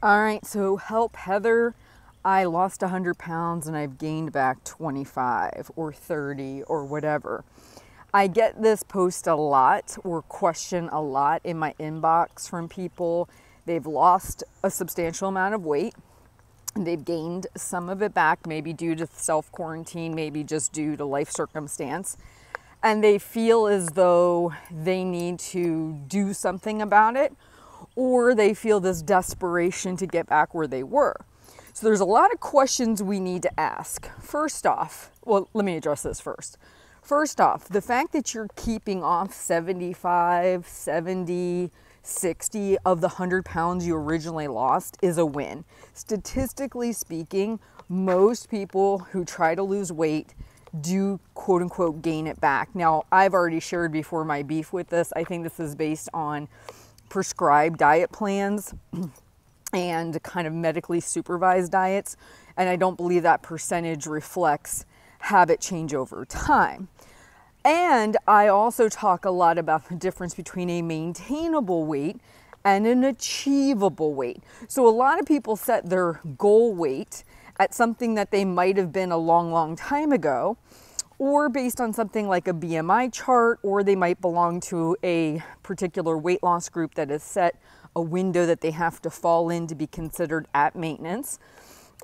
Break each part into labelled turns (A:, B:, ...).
A: All right, so help Heather. I lost 100 pounds and I've gained back 25 or 30 or whatever. I get this post a lot or question a lot in my inbox from people. They've lost a substantial amount of weight. They've gained some of it back, maybe due to self quarantine, maybe just due to life circumstance. And they feel as though they need to do something about it or they feel this desperation to get back where they were. So there's a lot of questions we need to ask. First off, well, let me address this first. First off, the fact that you're keeping off 75, 70, 60 of the 100 pounds you originally lost is a win. Statistically speaking, most people who try to lose weight do quote unquote gain it back. Now, I've already shared before my beef with this. I think this is based on prescribed diet plans and kind of medically supervised diets. And I don't believe that percentage reflects habit change over time. And I also talk a lot about the difference between a maintainable weight and an achievable weight. So a lot of people set their goal weight at something that they might have been a long, long time ago or based on something like a BMI chart, or they might belong to a particular weight loss group that has set a window that they have to fall in to be considered at maintenance.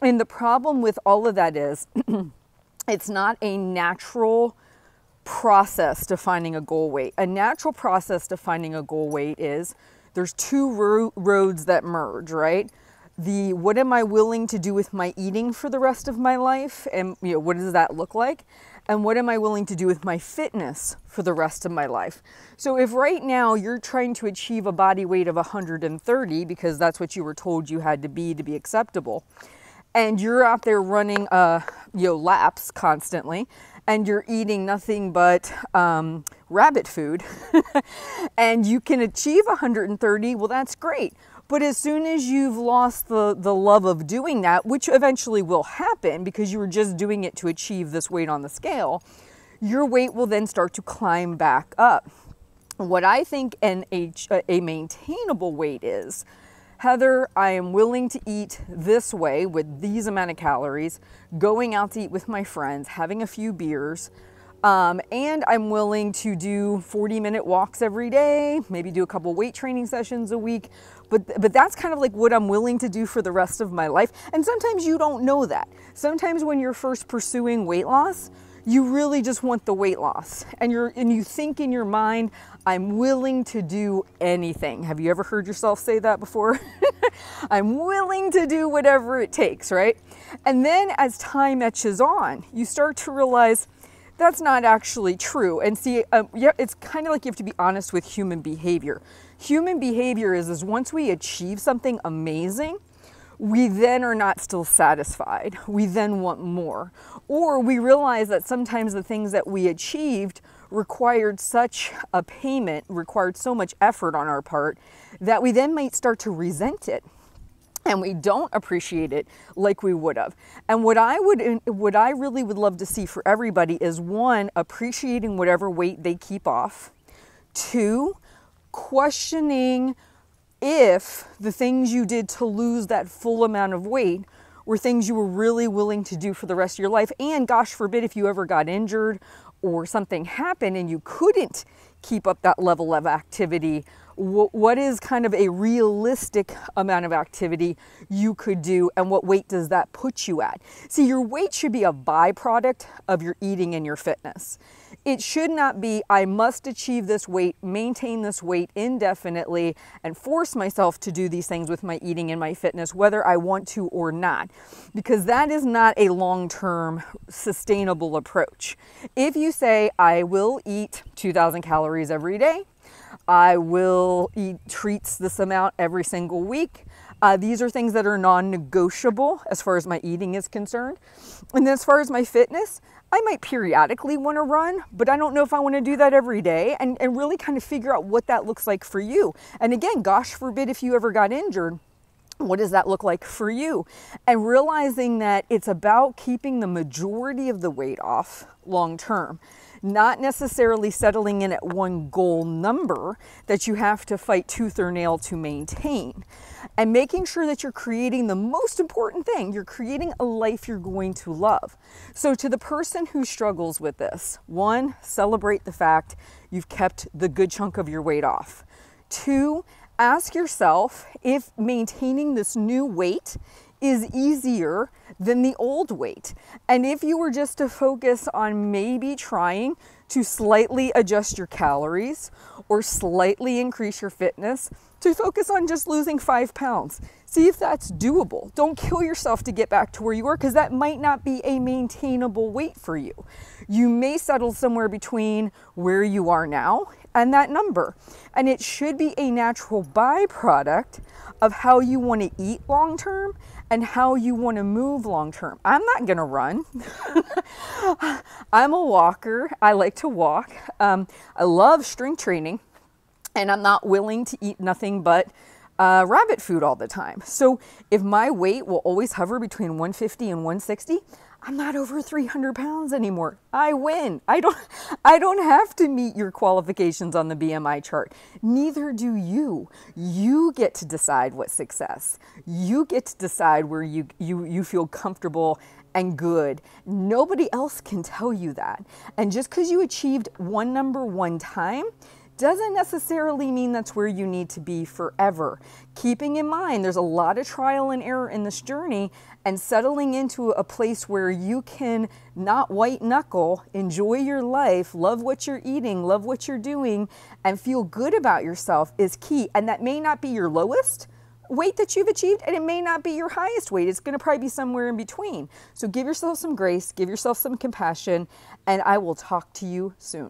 A: And the problem with all of that is it's not a natural process to finding a goal weight. A natural process to finding a goal weight is there's two ro roads that merge, right? the what am I willing to do with my eating for the rest of my life and you know, what does that look like? And what am I willing to do with my fitness for the rest of my life? So if right now you're trying to achieve a body weight of 130 because that's what you were told you had to be to be acceptable and you're out there running uh, you know, laps constantly and you're eating nothing but um, rabbit food and you can achieve 130, well, that's great. But as soon as you've lost the, the love of doing that, which eventually will happen because you were just doing it to achieve this weight on the scale, your weight will then start to climb back up. What I think an, a, uh, a maintainable weight is, Heather, I am willing to eat this way with these amount of calories, going out to eat with my friends, having a few beers, um, and I'm willing to do 40 minute walks every day, maybe do a couple weight training sessions a week. But, but that's kind of like what I'm willing to do for the rest of my life. And sometimes you don't know that. Sometimes when you're first pursuing weight loss, you really just want the weight loss and you're and you think in your mind i'm willing to do anything have you ever heard yourself say that before i'm willing to do whatever it takes right and then as time etches on you start to realize that's not actually true. And see, um, yeah, it's kind of like you have to be honest with human behavior. Human behavior is, is once we achieve something amazing, we then are not still satisfied. We then want more. Or we realize that sometimes the things that we achieved required such a payment, required so much effort on our part, that we then might start to resent it and we don't appreciate it like we would have. And what I would what I really would love to see for everybody is one appreciating whatever weight they keep off. Two, questioning if the things you did to lose that full amount of weight were things you were really willing to do for the rest of your life and gosh forbid if you ever got injured or something happened and you couldn't keep up that level of activity? what is kind of a realistic amount of activity you could do and what weight does that put you at? See, your weight should be a byproduct of your eating and your fitness. It should not be, I must achieve this weight, maintain this weight indefinitely, and force myself to do these things with my eating and my fitness, whether I want to or not, because that is not a long term sustainable approach. If you say, I will eat 2,000 calories every day, I will eat treats this amount every single week, uh, these are things that are non-negotiable as far as my eating is concerned. And then as far as my fitness, I might periodically want to run, but I don't know if I want to do that every day and, and really kind of figure out what that looks like for you. And again, gosh forbid if you ever got injured, what does that look like for you? And realizing that it's about keeping the majority of the weight off long term, not necessarily settling in at one goal number that you have to fight tooth or nail to maintain. And making sure that you're creating the most important thing you're creating a life you're going to love. So, to the person who struggles with this, one, celebrate the fact you've kept the good chunk of your weight off. Two, ask yourself if maintaining this new weight is easier than the old weight. And if you were just to focus on maybe trying to slightly adjust your calories or slightly increase your fitness, to focus on just losing five pounds. See if that's doable. Don't kill yourself to get back to where you were because that might not be a maintainable weight for you. You may settle somewhere between where you are now and that number. And it should be a natural byproduct of how you want to eat long term and how you want to move long term. I'm not going to run. I'm a walker. I like to walk. Um, I love strength training, and I'm not willing to eat nothing but uh, rabbit food all the time. So if my weight will always hover between 150 and 160, I'm not over 300 pounds anymore. I win. I don't, I don't have to meet your qualifications on the BMI chart. Neither do you. You get to decide what success. You get to decide where you, you, you feel comfortable and good. Nobody else can tell you that. And just because you achieved one number one time doesn't necessarily mean that's where you need to be forever. Keeping in mind, there's a lot of trial and error in this journey, and settling into a place where you can not white knuckle, enjoy your life, love what you're eating, love what you're doing, and feel good about yourself is key. And that may not be your lowest, weight that you've achieved and it may not be your highest weight. It's going to probably be somewhere in between. So give yourself some grace, give yourself some compassion, and I will talk to you soon.